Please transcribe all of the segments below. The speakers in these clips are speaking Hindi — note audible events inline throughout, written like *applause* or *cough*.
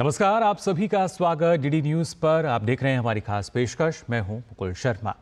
नमस्कार आप सभी का स्वागत डीडी न्यूज पर आप देख रहे हैं हमारी खास पेशकश मैं हूं मुकुल शर्मा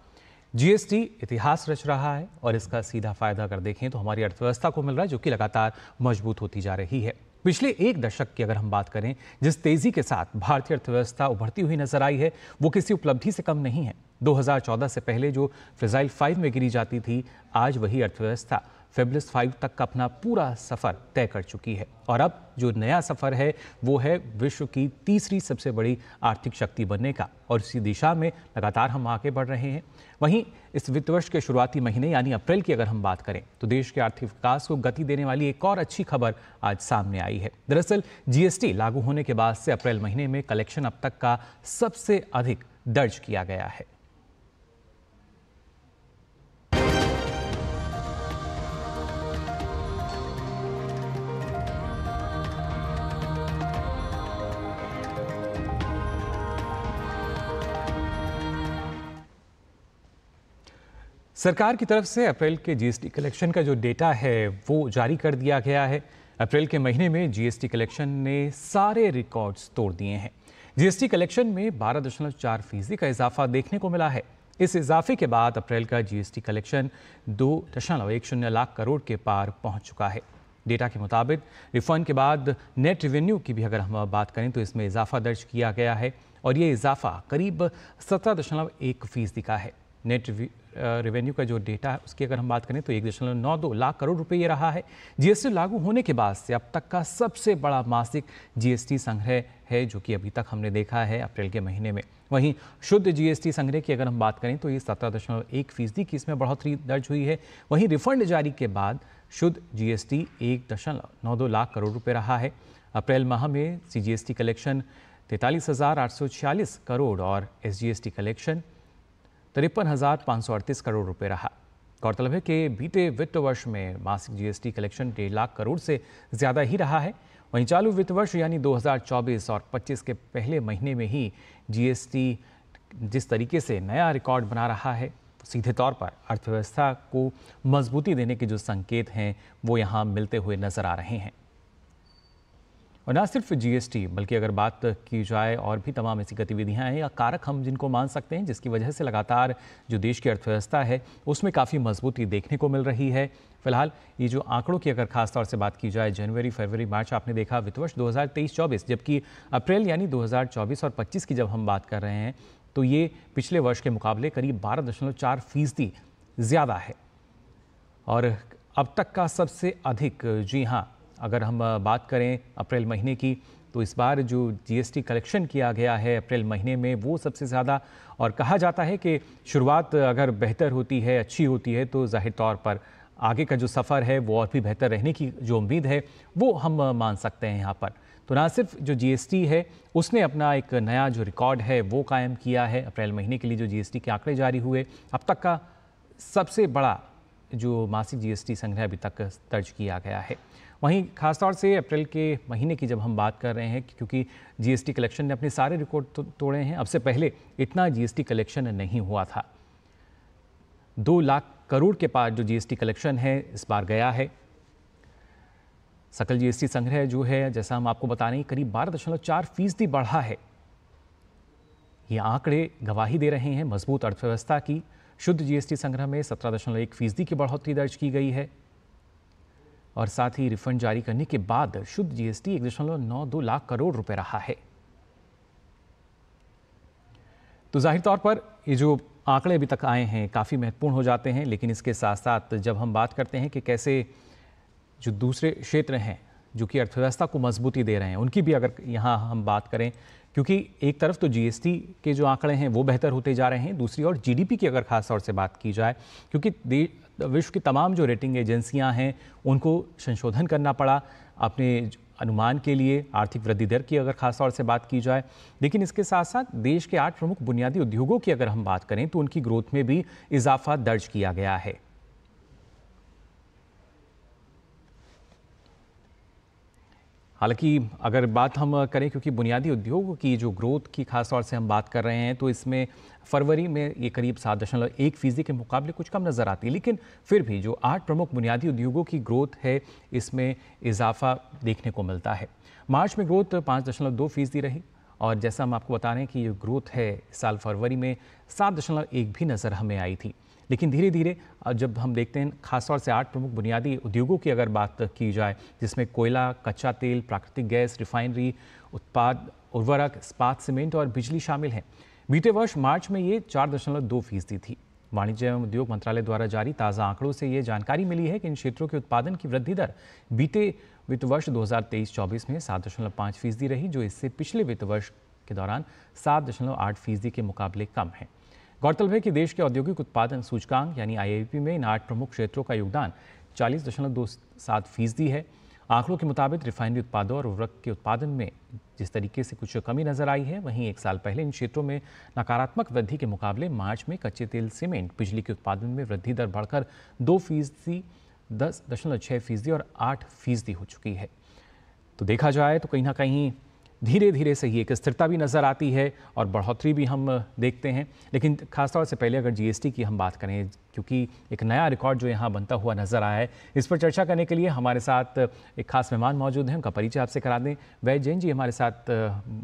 जीएसटी इतिहास रच रहा है और इसका सीधा फायदा अगर देखें तो हमारी अर्थव्यवस्था को मिल रहा है जो कि लगातार मजबूत होती जा रही है पिछले एक दशक की अगर हम बात करें जिस तेजी के साथ भारतीय अर्थव्यवस्था उभरती हुई नजर आई है वो किसी उपलब्धि से कम नहीं है 2014 से पहले जो फिजाइल फाइव में गिरी जाती थी आज वही अर्थव्यवस्था फेबलिस फाइव तक का अपना पूरा सफ़र तय कर चुकी है और अब जो नया सफ़र है वो है विश्व की तीसरी सबसे बड़ी आर्थिक शक्ति बनने का और इसी दिशा में लगातार हम आगे बढ़ रहे हैं वहीं इस वित्त वर्ष के शुरुआती महीने यानी अप्रैल की अगर हम बात करें तो देश के आर्थिक विकास को गति देने वाली एक और अच्छी खबर आज सामने आई है दरअसल जीएसटी लागू होने के बाद से अप्रैल महीने में कलेक्शन अब तक का सबसे अधिक दर्ज किया गया है सरकार की तरफ से अप्रैल के जीएसटी कलेक्शन का जो डेटा है वो जारी कर दिया गया है अप्रैल के महीने में जीएसटी कलेक्शन ने सारे रिकॉर्ड्स तोड़ दिए हैं जीएसटी कलेक्शन में 12.4 फीसदी का इजाफा देखने को मिला है इस इजाफे के बाद अप्रैल का जीएसटी कलेक्शन दो दशमलव एक शून्य लाख करोड़ के पार पहुंच चुका है डेटा के मुताबिक रिफंड के बाद नेट रिवेन्यू की भी अगर हम बात करें तो इसमें इजाफा दर्ज किया गया है और ये इजाफा करीब सत्रह दशमलव एक फीसदी का है नेट रेवेन्यू का जो डेटा है उसकी अगर हम बात करें तो एक दशमलव नौ दो लाख करोड़ रुपये ये रहा है जीएसटी लागू होने के बाद से अब तक का सबसे बड़ा मासिक जीएसटी संग्रह है जो कि अभी तक हमने देखा है अप्रैल के महीने में वहीं शुद्ध जीएसटी संग्रह की अगर हम बात करें तो ये सत्रह दशमलव एक फीसदी की इसमें बढ़ोतरी दर्ज हुई है वहीं रिफंड जारी के बाद शुद्ध जीएसटी एक दशमलव नौ दो लाख करोड़ रुपये रहा है अप्रैल माह में टी कलेक्शन तैंतालीस हज़ार आठ सौ छियालीस करोड़ और टी कलेक्शन तिरपन हजार पाँच सौ अड़तीस करोड़ रुपये रहा गौरतलब है कि बीते वित्त वर्ष में मासिक जीएसटी कलेक्शन डेढ़ लाख करोड़ से ज़्यादा ही रहा है वहीं चालू वित्त वर्ष यानी 2024 और 25 के पहले महीने में ही जीएसटी जिस तरीके से नया रिकॉर्ड बना रहा है सीधे तौर पर अर्थव्यवस्था को मजबूती देने के जो संकेत हैं वो यहाँ मिलते हुए नज़र आ रहे हैं और ना सिर्फ जीएसटी बल्कि अगर बात की जाए और भी तमाम ऐसी गतिविधियां हैं या कारक हम जिनको मान सकते हैं जिसकी वजह से लगातार जो देश की अर्थव्यवस्था है उसमें काफ़ी मजबूती देखने को मिल रही है फिलहाल ये जो आंकड़ों की अगर खास तौर से बात की जाए जनवरी फरवरी मार्च आपने देखा वित्त वर्ष 2023-24 जबकि अप्रैल यानी 2024 और 25 की जब हम बात कर रहे हैं तो ये पिछले वर्ष के मुकाबले करीब बारह फीसदी ज़्यादा है और अब तक का सबसे अधिक जी हाँ अगर हम बात करें अप्रैल महीने की तो इस बार जो जीएसटी कलेक्शन किया गया है अप्रैल महीने में वो सबसे ज़्यादा और कहा जाता है कि शुरुआत अगर बेहतर होती है अच्छी होती है तो जाहिर तौर पर आगे का जो सफ़र है वो और भी बेहतर रहने की जो उम्मीद है वो हम मान सकते हैं यहाँ पर तो ना सिर्फ जो जीएसटी है उसने अपना एक नया जो रिकॉर्ड है वो कायम किया है अप्रैल महीने के लिए जो जीएसटी के आंकड़े जारी हुए अब तक का सबसे बड़ा जो मासिक जीएसटी संग्रह अभी तक दर्ज किया गया है वहीं खासतौर से अप्रैल के महीने की जब हम बात कर रहे हैं क्योंकि जीएसटी कलेक्शन ने अपने सारे रिकॉर्ड तो तोड़े हैं अब से पहले इतना जीएसटी कलेक्शन नहीं हुआ था दो लाख करोड़ के पास जो जीएसटी कलेक्शन है इस बार गया है सकल जीएसटी संग्रह जो है जैसा हम आपको बता रहे हैं करीब बारह दशमलव चार फीसदी बढ़ा है ये आंकड़े गवाही दे रहे हैं मजबूत अर्थव्यवस्था की शुद्ध जीएसटी संग्रह में सत्रह दशमलव एक फीसदी की बढ़ोतरी दर्ज की गई है और साथ ही रिफंड जारी करने के बाद शुद्ध जीएसटी एक दशमलव नौ दो लाख करोड़ रुपए रहा है तो जाहिर तौर पर ये जो आंकड़े अभी तक आए हैं काफ़ी महत्वपूर्ण हो जाते हैं लेकिन इसके साथ साथ जब हम बात करते हैं कि कैसे जो दूसरे क्षेत्र हैं जो कि अर्थव्यवस्था को मजबूती दे रहे हैं उनकी भी अगर यहाँ हम बात करें क्योंकि एक तरफ तो जीएसटी के जो आंकड़े हैं वो बेहतर होते जा रहे हैं दूसरी ओर जीडीपी की अगर खास तौर से बात की जाए क्योंकि विश्व की तमाम जो रेटिंग एजेंसियां हैं उनको संशोधन करना पड़ा अपने अनुमान के लिए आर्थिक वृद्धि दर की अगर खास तौर से बात की जाए लेकिन इसके साथ साथ देश के आठ प्रमुख बुनियादी उद्योगों की अगर हम बात करें तो उनकी ग्रोथ में भी इजाफा दर्ज किया गया है हालांकि अगर बात हम करें क्योंकि बुनियादी उद्योग की जो ग्रोथ की खास तौर से हम बात कर रहे हैं तो इसमें फरवरी में ये करीब सात दशमलव एक फीसदी के मुकाबले कुछ कम नज़र आती है लेकिन फिर भी जो आठ प्रमुख बुनियादी उद्योगों की ग्रोथ है इसमें इजाफा देखने को मिलता है मार्च में ग्रोथ पाँच दशमलव दो फीसदी रही और जैसा हम आपको बता रहे हैं कि ये ग्रोथ है साल फरवरी में सात दशमलव एक भी नज़र हमें आई थी लेकिन धीरे धीरे जब हम देखते हैं खासतौर से आठ प्रमुख बुनियादी उद्योगों की अगर बात की जाए जिसमें कोयला कच्चा तेल प्राकृतिक गैस रिफाइनरी उत्पाद उर्वरक इस्पात सीमेंट और बिजली शामिल हैं बीते वर्ष मार्च में ये चार दशमलव दो फीसदी थी वाणिज्य एवं उद्योग मंत्रालय द्वारा जारी ताज़ा आंकड़ों से ये जानकारी मिली है कि इन क्षेत्रों के उत्पादन की वृद्धि दर बीते वित्त वर्ष 2023-24 में सात दशमलव पाँच फीसदी रही जो इससे पिछले वित्त वर्ष के दौरान सात दशमलव आठ फीसदी के मुकाबले कम है गौरतलब है कि देश के औद्योगिक उत्पादन सूचकांक यानी आईआईपी में इन आठ प्रमुख क्षेत्रों का योगदान चालीस दशमलव दो सात फीसदी है आंकड़ों के मुताबिक रिफाइनरी उत्पादों और उर्वरक के उत्पादन में जिस तरीके से कुछ कमी नजर आई है वहीं एक साल पहले इन क्षेत्रों में नकारात्मक वृद्धि के मुकाबले मार्च में कच्चे तेल सीमेंट बिजली के उत्पादन में वृद्धि दर बढ़कर दो फीसदी दस दशमलव छः फीसदी और आठ फीसदी हो चुकी है तो देखा जाए तो कहीं ना कहीं धीरे धीरे से ही एक स्थिरता भी नज़र आती है और बढ़ोतरी भी हम देखते हैं लेकिन खासतौर से पहले अगर जीएसटी की हम बात करें क्योंकि एक नया रिकॉर्ड जो यहाँ बनता हुआ नजर आया है इस पर चर्चा करने के लिए हमारे साथ एक खास मेहमान मौजूद हैं उनका परिचय आपसे करा दें वैद जैन जी हमारे साथ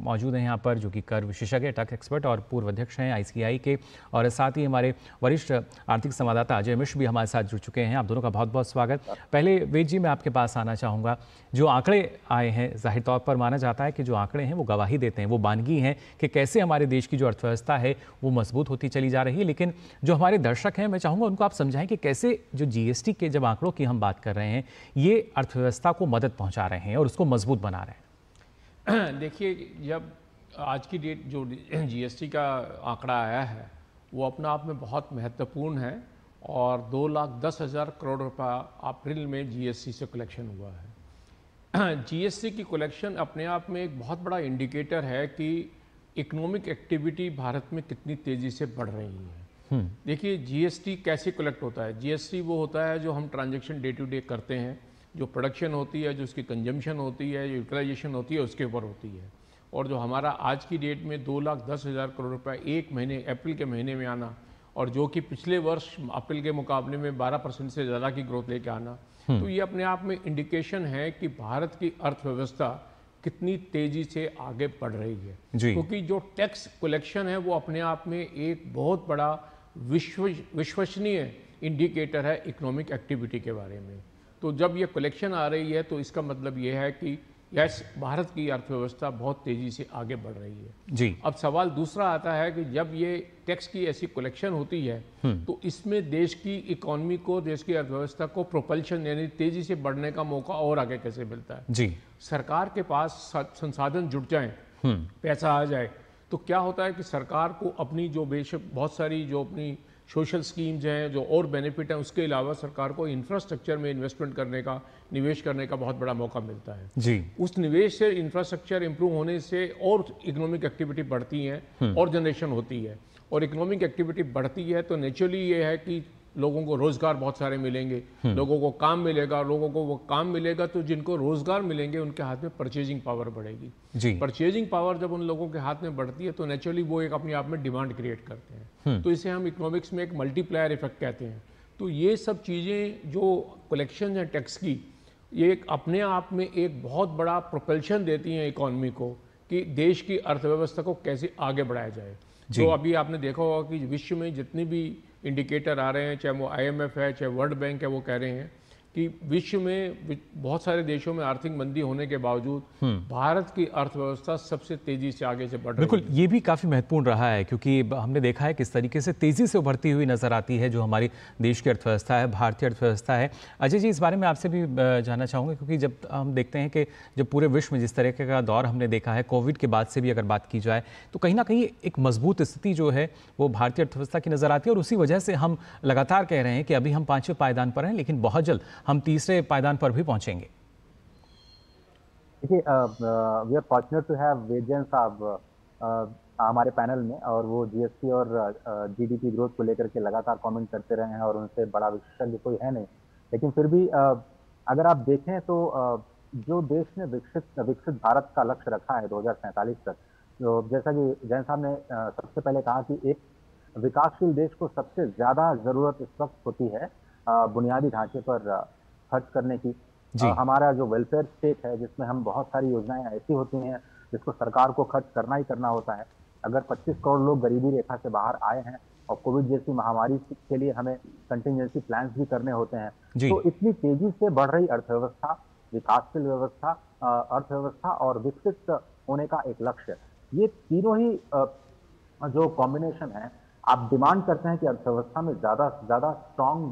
मौजूद हैं यहाँ पर जो कि कर विशेषज्ञ टक एक्सपर्ट और पूर्व अध्यक्ष हैं आई के और साथ ही हमारे वरिष्ठ आर्थिक संवाददाता अजय मिश्र भी हमारे साथ जुड़ चुके हैं आप दोनों का बहुत बहुत स्वागत पहले वेद जी मैं आपके पास आना चाहूँगा जो आंकड़े आए हैं जाहिर तौर पर माना जाता है कि जो आंकड़े हैं वो गवाही देते हैं वो बानगी हैं कि कैसे हमारे देश की जो अर्थव्यवस्था है वो मजबूत होती चली जा रही है लेकिन जो हमारे दर्शक हैं मैं चाहूँगा चाहूँगा उनको आप समझाएं कि कैसे जो जीएसटी के जब आंकड़ों की हम बात कर रहे हैं ये अर्थव्यवस्था को मदद पहुँचा रहे हैं और उसको मजबूत बना रहे हैं *clears throat* देखिए जब आज की डेट जो जीएसटी का आंकड़ा आया है वो अपने आप में बहुत महत्वपूर्ण है और दो लाख दस हज़ार करोड़ रुपया अप्रैल में जीएसटी से कलेक्शन हुआ है जीएसटी *clears throat* की कलेक्शन अपने आप में एक बहुत बड़ा इंडिकेटर है कि इकोनॉमिक एक्टिविटी भारत में कितनी तेज़ी से बढ़ रही है हम्म। देखिए जीएसटी कैसे कलेक्ट होता है जीएसटी वो होता है जो हम ट्रांजेक्शन डे टू डे करते हैं जो प्रोडक्शन होती है जो उसकी कंजम्पशन होती है जो यूटिलाइजेशन होती है उसके ऊपर होती है और जो हमारा आज की डेट में दो लाख दस हज़ार करोड़ रुपया एक महीने अप्रैल के महीने में आना और जो कि पिछले वर्ष अप्रैल के मुकाबले में 12 परसेंट से ज़्यादा की ग्रोथ लेके आना हम्म। तो ये अपने आप में इंडिकेशन है कि भारत की अर्थव्यवस्था कितनी तेजी से आगे बढ़ रही है क्योंकि तो जो टैक्स कलेक्शन है वो अपने आप में एक बहुत बड़ा विश्व विश्वसनीय इंडिकेटर है इकोनॉमिक एक्टिविटी के बारे में तो जब ये कलेक्शन आ रही है तो इसका मतलब ये है कि यस भारत की अर्थव्यवस्था बहुत तेज़ी से आगे बढ़ रही है जी अब सवाल दूसरा आता है कि जब ये टैक्स की ऐसी कलेक्शन होती है हम्म। तो इसमें देश की इकोनॉमी को देश की अर्थव्यवस्था को प्रोपल्शन यानी तेज़ी से बढ़ने का मौका और आगे कैसे मिलता है जी सरकार के पास संसाधन जुट जाए हम्म। पैसा आ जाए तो क्या होता है कि सरकार को अपनी जो बेशक बहुत सारी जो अपनी सोशल स्कीम्स हैं जो और बेनिफिट हैं उसके अलावा सरकार को इंफ्रास्ट्रक्चर में इन्वेस्टमेंट करने का निवेश करने का बहुत बड़ा मौका मिलता है जी उस निवेश से इंफ्रास्ट्रक्चर इंप्रूव होने से और इकोनॉमिक एक्टिविटी बढ़ती है हम्म। और जनरेशन होती है और इकोनॉमिक एक्टिविटी बढ़ती है तो नेचुरली ये है कि लोगों को रोज़गार बहुत सारे मिलेंगे हम्म। लोगों को काम मिलेगा लोगों को वो काम मिलेगा तो जिनको रोज़गार मिलेंगे उनके हाथ में परचेजिंग पावर बढ़ेगी परचेजिंग पावर जब उन लोगों के हाथ में बढ़ती है तो नेचुरली वो एक अपने आप में डिमांड क्रिएट करते हैं हम्म। तो इसे हम इकोनॉमिक्स में एक मल्टीप्लायर इफेक्ट कहते हैं तो ये सब चीज़ें जो कलेक्शन है टैक्स की ये एक अपने आप में एक बहुत बड़ा प्रोपल्शन देती हैं इकॉनमी को कि देश की अर्थव्यवस्था को कैसे आगे बढ़ाया जाए तो अभी आपने देखा होगा कि विश्व में जितनी भी इंडिकेटर आ रहे हैं चाहे वो आईएमएफ है चाहे वर्ल्ड बैंक है वो कह रहे हैं कि विश्व में बहुत सारे देशों में आर्थिक मंदी होने के बावजूद हम्म। भारत की अर्थव्यवस्था सबसे तेजी से आगे से बढ़ रही है बिल्कुल ये भी काफ़ी महत्वपूर्ण रहा है क्योंकि हमने देखा है किस तरीके से तेज़ी से उभरती हुई नज़र आती है जो हमारी देश की अर्थव्यवस्था है भारतीय अर्थव्यवस्था है अजय जी इस बारे में आपसे भी जानना चाहूँगा क्योंकि जब हम देखते हैं कि जब पूरे विश्व में जिस तरीके का दौर हमने देखा है कोविड के बाद से भी अगर बात की जाए तो कहीं ना कहीं एक मजबूत स्थिति जो है वो भारतीय अर्थव्यवस्था की नज़र आती है और उसी वजह से हम लगातार कह रहे हैं कि अभी हम पाँचवें पायदान पर हैं लेकिन बहुत जल्द हम तीसरे पायदान पर भी पहुंचेंगे देखिए we are fortunate to have वेजन साहब हमारे पैनल में और वो जीएसटी और जीडीपी ग्रोथ को लेकर के लगातार कमेंट करते रहे हैं और उनसे बड़ा विशेषज्ञ कोई है नहीं लेकिन फिर भी अगर आप देखें तो जो देश ने विकसित विकसित भारत का लक्ष्य रखा है दो तक तो जैसा कि जैन साहब ने सबसे पहले कहा कि एक विकासशील देश को सबसे ज़्यादा ज़रूरत इस वक्त होती है बुनियादी ढांचे पर खर्च करने की जी। हमारा जो वेलफेयर स्टेट है जिसमें हम बहुत सारी योजनाएं ऐसी होती हैं जिसको सरकार को खर्च करना ही करना होता है अगर 25 करोड़ लोग गरीबी रेखा से बाहर आए हैं और कोविड जैसी महामारी के लिए हमें कंटिजेंसी प्लान भी करने होते हैं तो इतनी तेजी से बढ़ रही अर्थव्यवस्था विकासशील व्यवस्था अर्थव्यवस्था और विकसित होने का एक लक्ष्य ये तीनों ही जो कॉम्बिनेशन है आप डिमांड करते हैं कि अर्थव्यवस्था में ज़्यादा से ज़्यादा स्ट्रांग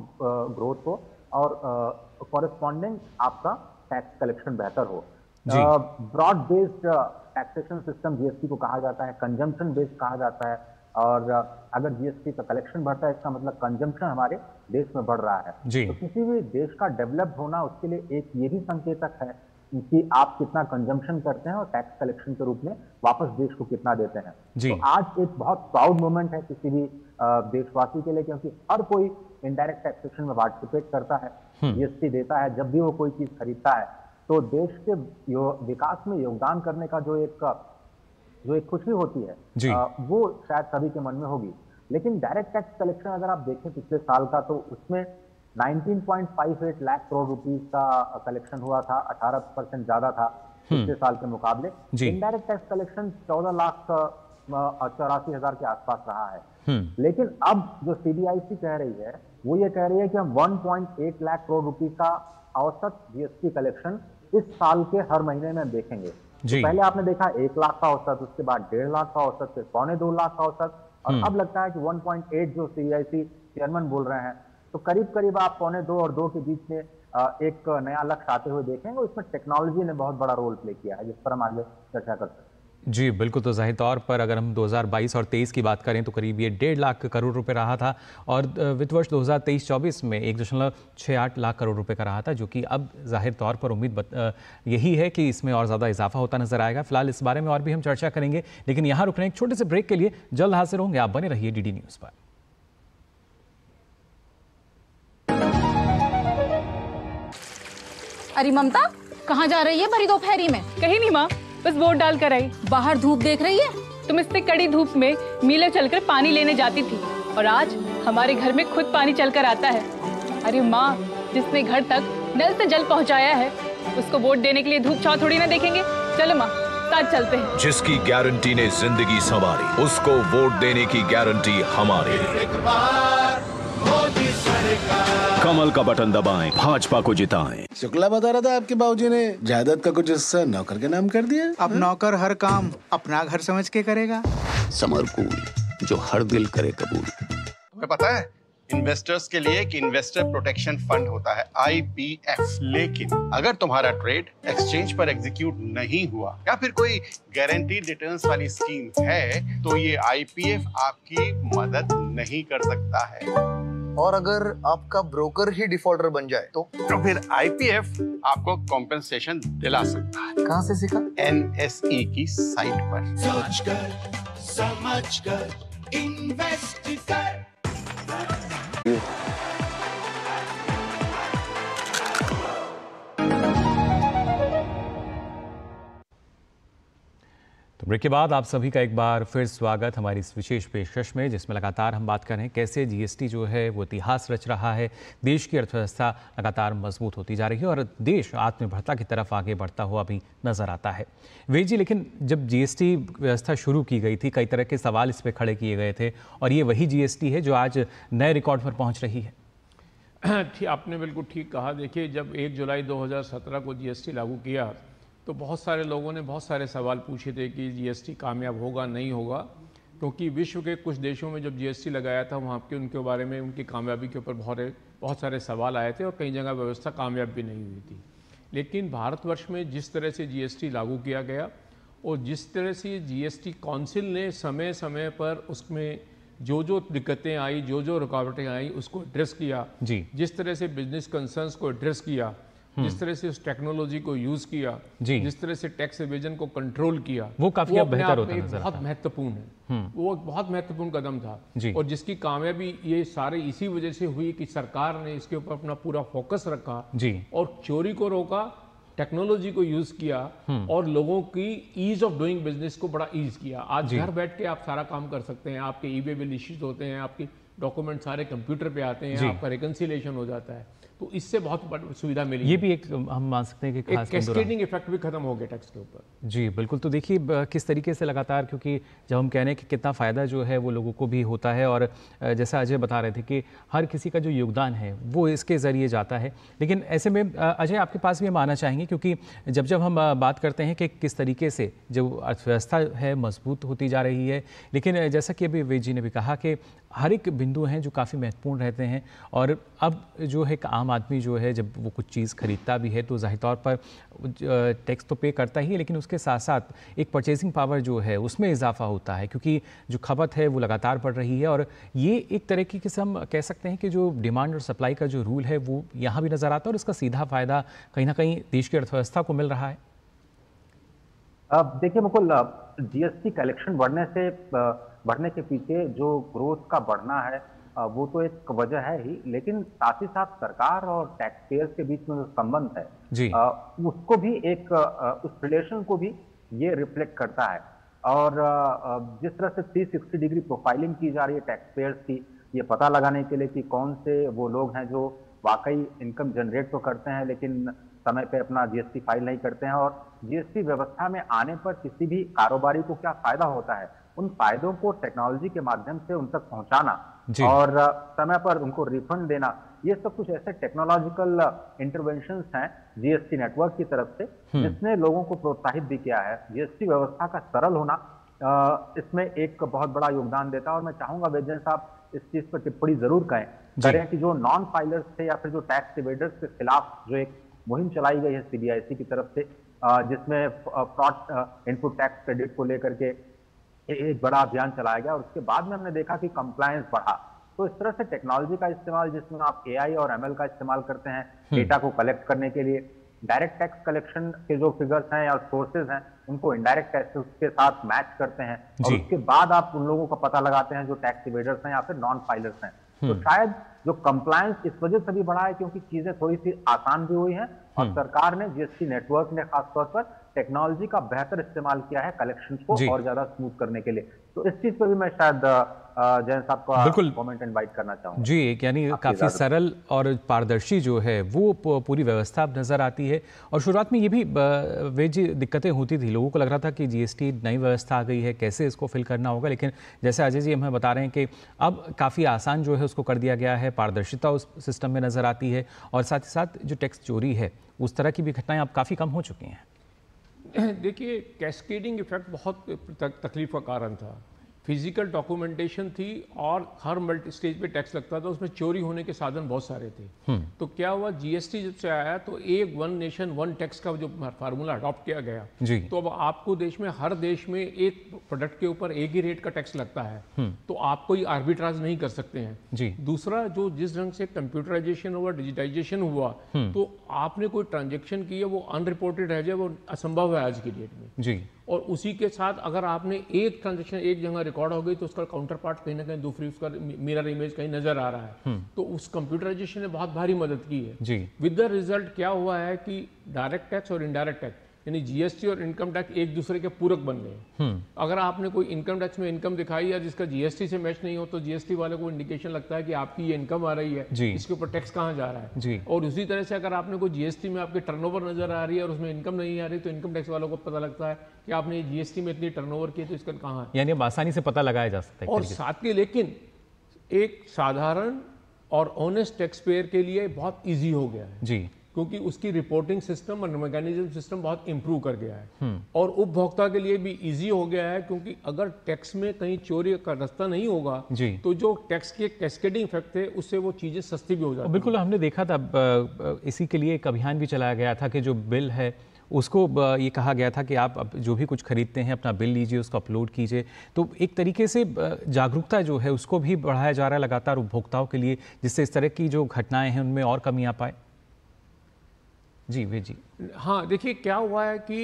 ग्रोथ हो और कॉरेस्पॉन्डिंग आपका टैक्स कलेक्शन बेहतर हो broad based taxation system GST को कहा जाता है कंजम्पशन बेस्ड कहा जाता है और अगर जीएसटी का कलेक्शन बढ़ता है इसका मतलब कंजम्पशन हमारे देश में बढ़ रहा है तो किसी भी देश का डेवलप होना उसके लिए एक ये भी संकेतक है कि आप कितना कंजम्पशन करते हैं और टैक्स कलेक्शन के रूप में वापस देश को कितना देते हैं जी. तो आज एक बहुत प्राउड मोमेंट है किसी भी देशवासी के लिए क्योंकि हर कोई इनडायरेक्ट टैक्सेशन में पार्टिसिपेट करता है जीएसटी हम्म। देता है जब भी वो कोई चीज खरीदता है तो देश के विकास में योगदान करने का जो एक जो एक खुशी होती है जी. आ, वो शायद सभी के मन में होगी लेकिन डायरेक्ट टैक्स कलेक्शन अगर आप देखें पिछले साल का तो उसमें 19.58 लाख करोड़ रुपीस का कलेक्शन हुआ था 18 परसेंट ज्यादा था हम्म। पिछले साल के मुकाबले इनडायरेक्ट टैक्स कलेक्शन 14 लाख चौरासी हजार के आसपास रहा है हम्म। लेकिन अब जो सीबीआईसी कह रही है वो ये कह रही है कि हम 1.8 लाख करोड़ रुपीस का औसत जीएसटी कलेक्शन इस साल के हर महीने में देखेंगे तो पहले आपने देखा एक लाख का औसत उसके बाद डेढ़ लाख का औसत फिर पौने दो लाख का औसत और हम्म। अब लगता है कि 1.8 जो सीबीआईसी चेयरमैन बोल रहे हैं तो करीब करीब आप पौने दो और दो के बीच में एक नया लक्ष्य आते हुए देखेंगे इसमें टेक्नोलॉजी ने बहुत बड़ा रोल प्ले किया है जिस पर हम आगे चर्चा कर सकते हैं जी बिल्कुल तो जाहिर तौर पर अगर हम 2022 और 23 की बात करें तो करीब ये डेढ़ लाख करोड़ रुपए रहा था और वित्त वर्ष 2023-24 में एक दशमलव छः आठ लाख करोड़ रुपए का रहा था जो कि अब जाहिर तौर पर उम्मीद यही है कि इसमें और ज़्यादा इजाफा होता नजर आएगा फिलहाल इस बारे में और भी हम चर्चा करेंगे लेकिन यहाँ रुक रहे हैं एक छोटे से ब्रेक के लिए जल्द हाजिर होंगे आप बने रहिए डी न्यूज़ पर अरे ममता कहाँ जा रही है भरी दोपहरी में कहीं नहीं माँ बस वोट डाल कर आई बाहर धूप देख रही है तुम इससे कड़ी धूप में मीले चलकर पानी लेने जाती थी और आज हमारे घर में खुद पानी चलकर आता है अरे माँ जिसने घर तक नल से जल पहुँचाया है उसको वोट देने के लिए धूप छाव थोड़ी ना देखेंगे चलो माँ साथ चलते हैं जिसकी गारंटी ने जिंदगी संवारी उसको वोट देने की गारंटी हमारे कमल का बटन दबाएं भाजपा को जिताएं शुक्ला बता रहा था आपके बाबूजी ने जायदाद का कुछ हिस्सा नौकर के नाम कर दिया अब हाँ? नौकर हर काम अपना घर समझ के करेगा समरकूल जो हर दिल करे कबूल पता है इन्वेस्टर्स के लिए एक इन्वेस्टर प्रोटेक्शन फंड होता है आईपीएफ लेकिन अगर तुम्हारा ट्रेड एक्सचेंज पर एग्जीक्यूट नहीं हुआ या फिर कोई गारंटी रिटर्न्स वाली स्कीम है तो ये आईपीएफ आपकी मदद नहीं कर सकता है और अगर आपका ब्रोकर ही डिफॉल्टर बन जाए तो तो फिर आईपीएफ आपको कॉम्पेंसेशन दिला सकता है कहाँ से सीखा एनएसई e की साइट पर सोच कर समझ कर इन्वेस्ट कर ब्रेक के बाद आप सभी का एक बार फिर स्वागत हमारी इस विशेष पेशकश में जिसमें लगातार हम बात कर रहे हैं कैसे जीएसटी जो है वो इतिहास रच रहा है देश की अर्थव्यवस्था लगातार मजबूत होती जा रही है और देश आत्मनिर्भरता की तरफ आगे बढ़ता हुआ भी नजर आता है वे जी लेकिन जब जीएसटी व्यवस्था शुरू की गई थी कई तरह के सवाल इस पर खड़े किए गए थे और ये वही जीएसटी है जो आज नए रिकॉर्ड पर पहुँच रही है *clears throat* आपने बिल्कुल ठीक कहा देखिए जब एक जुलाई दो को जीएसटी लागू किया तो बहुत सारे लोगों ने बहुत सारे सवाल पूछे थे कि जीएसटी कामयाब होगा नहीं होगा क्योंकि विश्व के कुछ देशों में जब जीएसटी लगाया था वहाँ के उनके बारे में उनकी कामयाबी के ऊपर बहुत बहुत सारे सवाल आए थे और कई जगह व्यवस्था कामयाब भी नहीं हुई थी लेकिन भारतवर्ष में जिस तरह से जीएसटी लागू किया गया और जिस तरह से जीएसटी काउंसिल ने समय समय पर उसमें जो जो दिक्कतें आई जो जो रुकावटें आई उसको एड्रेस किया जी जिस तरह से बिजनेस कंसर्न्स को एड्रेस किया जिस हम्म। तरह से उस टेक्नोलॉजी को यूज किया जी जिस तरह से टैक्स एविजन को कंट्रोल किया वो काफी बेहतर होता है बहुत महत्वपूर्ण है हम्म। वो बहुत महत्वपूर्ण कदम था और जिसकी कामयाबी ये सारे इसी वजह से हुई कि सरकार ने इसके ऊपर अपना पूरा फोकस रखा जी और चोरी को रोका टेक्नोलॉजी को यूज किया हम्म। और लोगों की ईज ऑफ डूइंग बिजनेस को बड़ा ईज किया आज घर बैठ के आप सारा काम कर सकते हैं आपके ई बिल इश्यूज होते हैं आपके डॉक्यूमेंट सारे कंप्यूटर पे आते हैं आपका रिकनसिलेशन हो जाता है तो इससे बहुत बड़ी सुविधा मिली ये भी एक हम मान सकते हैं कि खास कैस्केडिंग इफेक्ट भी खत्म हो गया टैक्स के ऊपर जी बिल्कुल तो देखिए किस तरीके से लगातार क्योंकि जब हम कह रहे हैं कि कितना फ़ायदा जो है वो लोगों को भी होता है और जैसा अजय बता रहे थे कि हर किसी का जो योगदान है वो इसके ज़रिए जाता है लेकिन ऐसे में अजय आपके पास भी हम आना चाहेंगे क्योंकि जब जब हम बात करते हैं कि किस तरीके से जो अर्थव्यवस्था है मजबूत होती जा रही है लेकिन जैसा कि अभी वेद जी ने भी कहा कि हर एक बिंदु हैं जो काफ़ी महत्वपूर्ण रहते हैं और अब जो है एक आम आम आदमी जो है जब वो कुछ चीज़ ख़रीदता भी है तो ज़ाहिर तौर पर टैक्स तो पे करता ही है लेकिन उसके साथ साथ एक परचेजिंग पावर जो है उसमें इजाफा होता है क्योंकि जो खपत है वो लगातार बढ़ रही है और ये एक तरह की किस्म कह सकते हैं कि जो डिमांड और सप्लाई का जो रूल है वो यहाँ भी नज़र आता है और इसका सीधा फ़ायदा कहीं ना कहीं देश की अर्थव्यवस्था को मिल रहा है अब देखिए मुकुल जीएसटी कलेक्शन बढ़ने से बढ़ने के पीछे जो ग्रोथ का बढ़ना है वो तो एक वजह है ही लेकिन साथ ही साथ सरकार और टैक्स पेयर्स के बीच में जो संबंध है जी। आ, उसको भी एक आ, उस रिलेशन को भी ये रिफ्लेक्ट करता है और आ, जिस तरह से 360 डिग्री प्रोफाइलिंग की जा रही है टैक्स पेयर्स की ये पता लगाने के लिए कि कौन से वो लोग हैं जो वाकई इनकम जनरेट तो करते हैं लेकिन समय पे अपना जीएसटी फाइल नहीं करते हैं और जीएसटी व्यवस्था में आने पर किसी भी कारोबारी को क्या फायदा होता है उन फायदों को टेक्नोलॉजी के माध्यम से उन तक पहुंचाना और समय पर उनको रिफंड देना ये सब कुछ ऐसे टेक्नोलॉजिकल इंटरवेंशन हैं जीएसटी नेटवर्क की तरफ से हम्म। जिसने लोगों को प्रोत्साहित भी किया है जीएसटी व्यवस्था का सरल होना इसमें एक बहुत बड़ा योगदान देता है और मैं चाहूंगा वैद्य साहब इस चीज पर टिप्पणी जरूर करें करें कि जो नॉन फाइलर्स थे या फिर जो टैक्स इवेडर्स के खिलाफ जो एक मुहिम चलाई गई है सीबीआईसी की तरफ से जिसमें फ्रॉड इनपुट टैक्स क्रेडिट को लेकर के एक बड़ा अभियान चलाया गया और उसके बाद में हमने देखा कि कंप्लायंस बढ़ा तो इस तरह से टेक्नोलॉजी का इस्तेमाल जिसमें आप ए और एम का इस्तेमाल करते हैं डेटा हम्म। को कलेक्ट करने के लिए डायरेक्ट टैक्स कलेक्शन के जो फिगर्स हैं या सोर्सेज हैं उनको इनडायरेक्ट टैक्स के साथ मैच करते हैं और उसके बाद आप उन लोगों का पता लगाते हैं जो टैक्स इवेडर्स हैं या फिर नॉन फाइलर्स हैं तो हम्म। शायद जो कंप्लायंस इस वजह से भी बढ़ा है क्योंकि चीजें थोड़ी सी आसान भी हुई हैं और हम्म। सरकार ने जीएसटी नेटवर्क ने खासतौर पर टेक्नोलॉजी का बेहतर इस्तेमाल किया है कलेक्शन को और ज्यादा स्मूथ करने के लिए तो इस चीज पर भी मैं शायद जयंत साहब का बिल्कुल कमेंट इनवाइट करना चाहूँगा जी यानी काफ़ी सरल और पारदर्शी जो है वो पूरी व्यवस्था अब नज़र आती है और शुरुआत में ये भी वे जी दिक्कतें होती थी लोगों को लग रहा था कि जीएसटी नई व्यवस्था आ गई है कैसे इसको फिल करना होगा लेकिन जैसे अजय जी हमें बता रहे हैं कि अब काफ़ी आसान जो है उसको कर दिया गया है पारदर्शिता उस सिस्टम में नज़र आती है और साथ ही साथ जो टैक्स चोरी है उस तरह की भी घटनाएं अब काफ़ी कम हो चुकी हैं *laughs* देखिए कैस्केडिंग इफेक्ट बहुत तकलीफ का कारण था फिजिकल डॉक्यूमेंटेशन थी और हर मल्टी स्टेज पे टैक्स लगता था उसमें चोरी होने के साधन बहुत सारे थे हम्म। तो क्या हुआ जीएसटी जब से आया तो एक वन नेशन वन टैक्स का जो फार्मूला अडॉप्ट किया गया जी। तो अब आपको देश में हर देश में एक प्रोडक्ट के ऊपर एक ही रेट का टैक्स लगता है हम्म। तो आप कोई आर्बिट्राज नहीं कर सकते हैं जी। दूसरा जो जिस ढंग से कंप्यूटराइजेशन हुआ डिजिटाइजेशन हुआ हम्म। तो आपने कोई ट्रांजेक्शन की है वो अनरिपोर्टेड रह जाए वो असंभव है आज की डेट में जी और उसी के साथ अगर आपने एक ट्रांजेक्शन एक जगह रिकॉर्ड हो गई तो उसका काउंटर पार्ट कहीं ना कहीं दूसरी उसका मिरर इमेज कहीं नजर आ रहा है हम्म। तो उस कंप्यूटराइजेशन ने बहुत भारी मदद की है विद द रिजल्ट क्या हुआ है कि डायरेक्ट टैक्स और इनडायरेक्ट टैक्स यानी जीएसटी और इनकम टैक्स एक दूसरे के पूरक बन गए हम्म। अगर आपने कोई इनकम टैक्स में इनकम दिखाई या जिसका जीएसटी से मैच नहीं हो तो जीएसटी वाले को इंडिकेशन लगता है कि आपकी ये इनकम आ रही है इसके ऊपर टैक्स कहाँ जा रहा है जी. और उसी तरह से अगर आपने कोई जीएसटी में आपकी टर्न नजर आ रही है और उसमें इनकम नहीं आ रही तो इनकम टैक्स वालों को पता लगता है कि आपने जीएसटी में इतनी टर्न की तो इसका कहाँ है यानी आसानी से पता लगाया जा सकता है और साथ ही लेकिन एक साधारण और ऑनेस्ट टैक्स पेयर के लिए बहुत ईजी हो गया है जी क्योंकि उसकी रिपोर्टिंग सिस्टम और मैकेनिज्म सिस्टम बहुत इम्प्रूव कर गया है हम्म। और उपभोक्ता के लिए भी इजी हो गया है क्योंकि अगर टैक्स में कहीं चोरी का रास्ता नहीं होगा तो जो टैक्स के कैस्केडिंग इफेक्ट थे उससे वो चीज़ें सस्ती भी हो जाती बिल्कुल हमने देखा था इसी के लिए एक अभियान भी चलाया गया था कि जो बिल है उसको ये कहा गया था कि आप जो भी कुछ खरीदते हैं अपना बिल लीजिए उसको अपलोड कीजिए तो एक तरीके से जागरूकता जो है उसको भी बढ़ाया जा रहा है लगातार उपभोक्ताओं के लिए जिससे इस तरह की जो घटनाएं हैं उनमें और कमी आ पाए जी भाई जी हाँ देखिए क्या हुआ है कि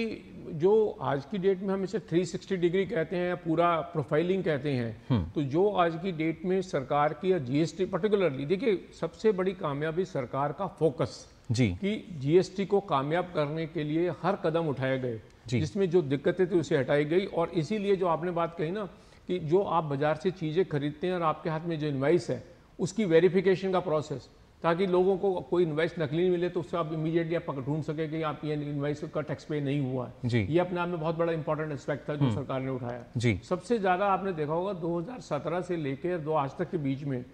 जो आज की डेट में हम इसे 360 डिग्री कहते हैं या पूरा प्रोफाइलिंग कहते हैं हम्म। तो जो आज की डेट में सरकार की या जीएसटी पर्टिकुलरली देखिए सबसे बड़ी कामयाबी सरकार का फोकस जी कि जीएसटी को कामयाब करने के लिए हर कदम उठाए गए जिसमें जो दिक्कतें थी उसे हटाई गई और इसीलिए जो आपने बात कही ना कि जो आप बाजार से चीज़ें खरीदते हैं और आपके हाथ में जो इन्वाइस है उसकी वेरिफिकेशन का प्रोसेस ताकि लोगों को कोई इन्वाइस नकली मिले तो उससे आप इमीडिएटली आप ढूंढ सके कि आप ये इन्वाइस का टैक्स पे नहीं हुआ है जी ये अपने आप में बहुत बड़ा इंपॉर्टेंट एस्पेक्ट था जो हम्म। सरकार ने उठाया जी सबसे ज़्यादा आपने देखा होगा 2017 से लेकर दो आज तक के बीच में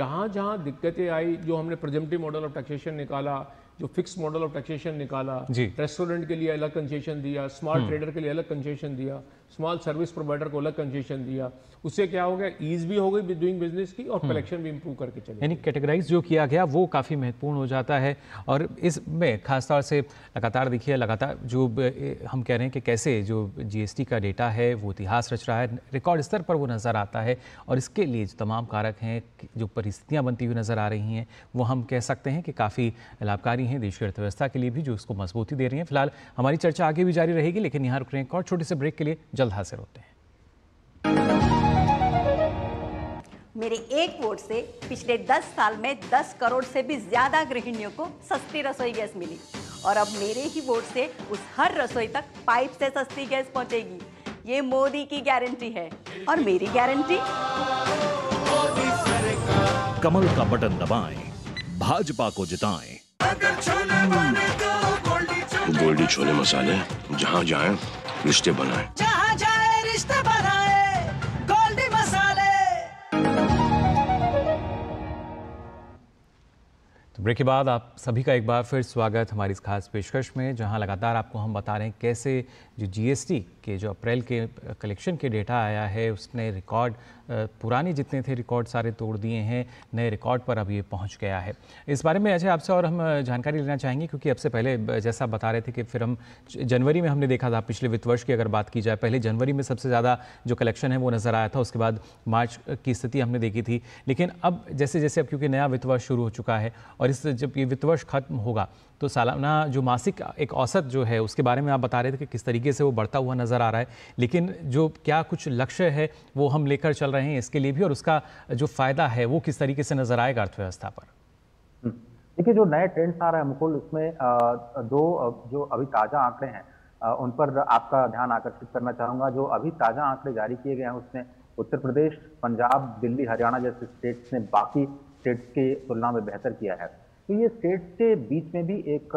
जहां जहाँ दिक्कतें आई जो हमने प्रजेंटिव मॉडल ऑफ टैक्सेशन निकाला जो फिक्स मॉडल ऑफ टैक्सेशन निकाला रेस्टोरेंट के लिए अलग कंसेशन दिया स्मार्ट हम्म। ट्रेडर के लिए अलग कंसेशन दिया स्मॉल सर्विस प्रोवाइडर को अलग कंसेशन दिया उससे क्या हो गया ईज भी हो गई डूइंग बिजनेस की और कलेक्शन हम्म। भी इम्प्रूव करके चले यानी कैटेगराइज जो किया गया वो काफ़ी महत्वपूर्ण हो जाता है और इसमें खासतौर से लगातार देखिए लगातार जो हम कह रहे हैं कि कैसे जो जीएसटी का डेटा है वो इतिहास रच रहा है रिकॉर्ड स्तर पर वो नज़र आता है और इसके लिए जो तमाम कारक हैं जो परिस्थितियाँ बनती हुई नज़र आ रही हैं वो हम कह सकते हैं कि काफ़ी लाभकारी हैं देश की अर्थव्यवस्था के लिए भी जो उसको मजबूती दे रही हैं फिलहाल हमारी चर्चा आगे भी जारी रहेगी लेकिन यहाँ रुक रहे हैं और छोटे से ब्रेक के लिए जल्द हासिल होते हैं मेरे एक वोट से पिछले 10 साल में 10 करोड़ से भी ज्यादा गृहिणियों को सस्ती रसोई गैस मिली और अब मेरे ही वोट से उस हर रसोई तक पाइप से सस्ती गैस पहुंचेगी ये मोदी की गारंटी है और मेरी गारंटी कमल का बटन दबाएं, भाजपा को जिताएं। गोल्डी छोले मसाले जहां जाएं रिश्ते बनाएं ब्रेक के बाद आप सभी का एक बार फिर स्वागत हमारी इस खास पेशकश में जहां लगातार आपको हम बता रहे हैं कैसे जो जीएसटी कि जो अप्रैल के कलेक्शन के डेटा आया है उसने रिकॉर्ड पुराने जितने थे रिकॉर्ड सारे तोड़ दिए हैं नए रिकॉर्ड पर अब ये पहुंच गया है इस बारे में अजय आपसे और हम जानकारी लेना चाहेंगे क्योंकि अब से पहले जैसा बता रहे थे कि फिर हम जनवरी में हमने देखा था पिछले वित्त वर्ष की अगर बात की जाए पहले जनवरी में सबसे ज़्यादा जो कलेक्शन है वो नज़र आया था उसके बाद मार्च की स्थिति हमने देखी थी लेकिन अब जैसे जैसे अब क्योंकि नया वित्त वर्ष शुरू हो चुका है और इस जब ये वित्त वर्ष खत्म होगा तो सालाना जो मासिक एक औसत जो है उसके बारे में आप बता रहे थे कि किस तरीके से वो बढ़ता हुआ नज़र आ रहा है लेकिन जो क्या कुछ लक्ष्य है वो हम लेकर चल रहे हैं इसके लिए भी और उसका जो फ़ायदा है वो किस तरीके से नज़र आएगा अर्थव्यवस्था पर हम्म। देखिए जो नए ट्रेंड्स आ रहा है मुकुल उसमें दो जो अभी ताज़ा आंकड़े हैं उन पर आपका ध्यान आकर्षित करना चाहूँगा जो अभी ताज़ा आंकड़े जारी किए गए हैं उसमें उत्तर प्रदेश पंजाब दिल्ली हरियाणा जैसे स्टेट्स ने बाकी स्टेट्स की तुलना में बेहतर किया है तो ये स्टेट के बीच में भी एक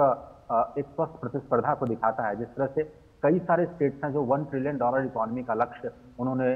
एक स्वस्थ प्रतिस्पर्धा को दिखाता है जिस तरह से कई सारे स्टेट्स हैं जो वन ट्रिलियन डॉलर इकोनॉमी का लक्ष्य उन्होंने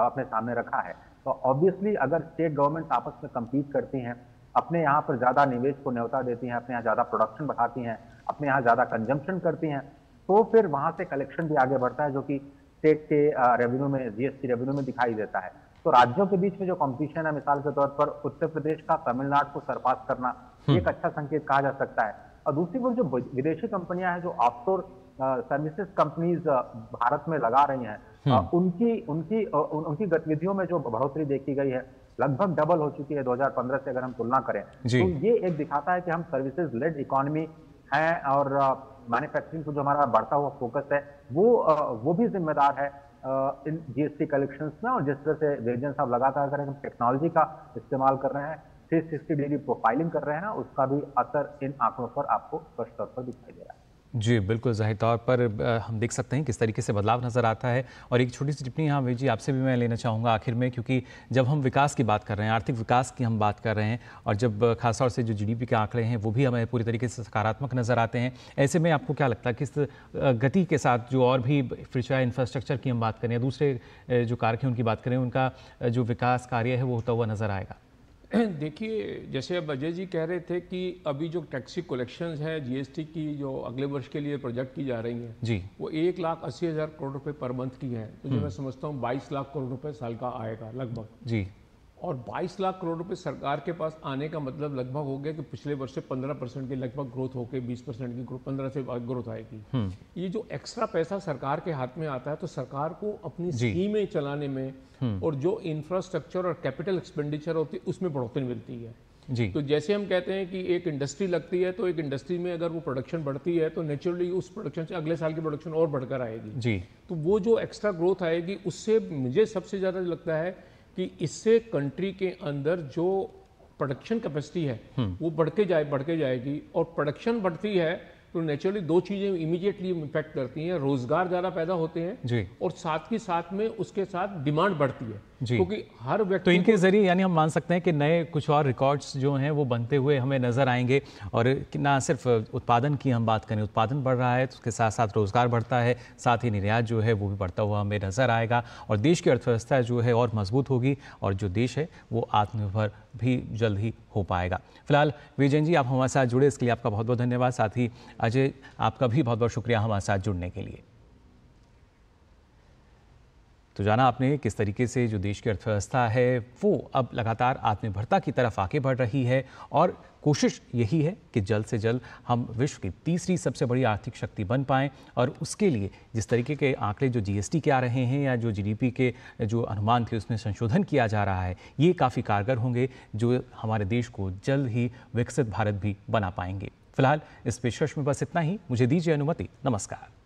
अपने सामने रखा है तो ऑब्वियसली अगर स्टेट गवर्नमेंट आपस में कम्पीट करती हैं अपने यहाँ पर ज़्यादा निवेश को न्यौता देती हैं अपने यहाँ ज़्यादा प्रोडक्शन बढ़ाती हैं अपने यहाँ ज़्यादा कंजम्पशन करती हैं तो फिर वहाँ से कलेक्शन भी आगे बढ़ता है जो कि स्टेट के रेवेन्यू में जीएसटी रेवेन्यू में दिखाई देता है तो राज्यों के बीच में जो कंपटीशन है मिसाल के तौर पर उत्तर प्रदेश का तमिलनाडु को सरपास करना हम्म। एक अच्छा संकेत कहा जा सकता है और दूसरी ओर जो विदेशी कंपनियां हैं जो ऑफशोर सर्विसेज कंपनीज भारत में लगा रही हैं हम्म। उनकी उनकी उन, उनकी गतिविधियों में जो बढ़ोतरी देखी गई है लगभग डबल हो चुकी है 2015 से अगर हम तुलना करें तो ये एक दिखाता है कि हम सर्विसेज लेड इकोनॉमी है और मैन्युफैक्चरिंग को जो हमारा बढ़ता हुआ फोकस है वो वो भी जिम्मेदार है इन जीएसटी कलेक्शंस में और जिस तरह से वेजेंस आप लगातार करें हम टेक्नोलॉजी का इस्तेमाल कर रहे हैं थ्री सिक्सटी डिग्री प्रोफाइलिंग कर रहे हैं ना उसका भी असर इन आंकड़ों पर आपको स्पष्ट तौर पर दिखाई दे रहा है जी बिल्कुल जाहिर तौर पर हम देख सकते हैं किस तरीके से बदलाव नज़र आता है और एक छोटी सी टिप्पणी यहाँ वे जी आपसे भी मैं लेना चाहूँगा आखिर में क्योंकि जब हम विकास की बात कर रहे हैं आर्थिक विकास की हम बात कर रहे हैं और जब खासतौर से जो जीडीपी के आंकड़े हैं वो भी हमें पूरी तरीके से सकारात्मक नज़र आते हैं ऐसे में आपको क्या लगता है किस गति के साथ जो और भी फिर चाहे इंफ्रास्ट्रक्चर की हम बात करें दूसरे जो कारक हैं उनकी बात करें उनका जो विकास कार्य है वो होता हुआ नज़र आएगा *clears throat* देखिए जैसे अब अजय जी कह रहे थे कि अभी जो टैक्सी कलेक्शन है जीएसटी की जो अगले वर्ष के लिए प्रोजेक्ट की जा रही है जी वो एक लाख अस्सी हज़ार करोड़ रुपए पर मंथ की है तो जो हम्म। मैं समझता हूँ बाईस लाख करोड़ रुपए साल का आएगा लगभग जी और 22 लाख करोड़ रुपए सरकार के पास आने का मतलब लगभग हो गया कि पिछले वर्ष से 15 परसेंट की लगभग ग्रोथ होकर 20 परसेंट की ग्रोथ पंद्रह से ग्रोथ आएगी हम्म। ये जो एक्स्ट्रा पैसा सरकार के हाथ में आता है तो सरकार को अपनी स्कीमें चलाने में हम्म। और जो इंफ्रास्ट्रक्चर और कैपिटल एक्सपेंडिचर होती है उसमें बढ़ोतरी मिलती है जी तो जैसे हम कहते हैं कि एक इंडस्ट्री लगती है तो एक इंडस्ट्री में अगर वो प्रोडक्शन बढ़ती है तो नेचुरली उस प्रोडक्शन से अगले साल की प्रोडक्शन और बढ़कर आएगी जी तो वो जो एक्स्ट्रा ग्रोथ आएगी उससे मुझे सबसे ज़्यादा लगता है कि इससे कंट्री के अंदर जो प्रोडक्शन कैपेसिटी है हम्म। वो बढ़ के जाए बढ़ के जाएगी और प्रोडक्शन बढ़ती है तो नेचुरली दो चीज़ें इमीडिएटली इम्पैक्ट करती हैं रोजगार ज़्यादा पैदा होते हैं और साथ ही साथ में उसके साथ डिमांड बढ़ती है क्योंकि हर व्यक्ति तो इनके जरिए यानी हम मान सकते हैं कि नए कुछ और रिकॉर्ड्स जो हैं वो बनते हुए हमें नज़र आएंगे और ना सिर्फ उत्पादन की हम बात करें उत्पादन बढ़ रहा है तो उसके साथ साथ रोज़गार बढ़ता है साथ ही निर्यात जो है वो भी बढ़ता हुआ हमें नज़र आएगा और देश की अर्थव्यवस्था जो है और मजबूत होगी और जो देश है वो आत्मनिर्भर भी जल्द ही हो पाएगा फिलहाल विजयन जी आप हमारे साथ जुड़े इसके लिए आपका बहुत बहुत धन्यवाद साथ ही अजय आपका भी बहुत बहुत शुक्रिया हमारे साथ जुड़ने के लिए तो जाना आपने किस तरीके से जो देश की अर्थव्यवस्था है वो अब लगातार आत्मनिर्भरता की तरफ आगे बढ़ रही है और कोशिश यही है कि जल्द से जल्द हम विश्व की तीसरी सबसे बड़ी आर्थिक शक्ति बन पाएँ और उसके लिए जिस तरीके के आंकड़े जो जीएसटी के आ रहे हैं या जो जीडीपी के जो अनुमान थे उसमें संशोधन किया जा रहा है ये काफ़ी कारगर होंगे जो हमारे देश को जल्द ही विकसित भारत भी बना पाएंगे फिलहाल इस पेशकश में बस इतना ही मुझे दीजिए अनुमति नमस्कार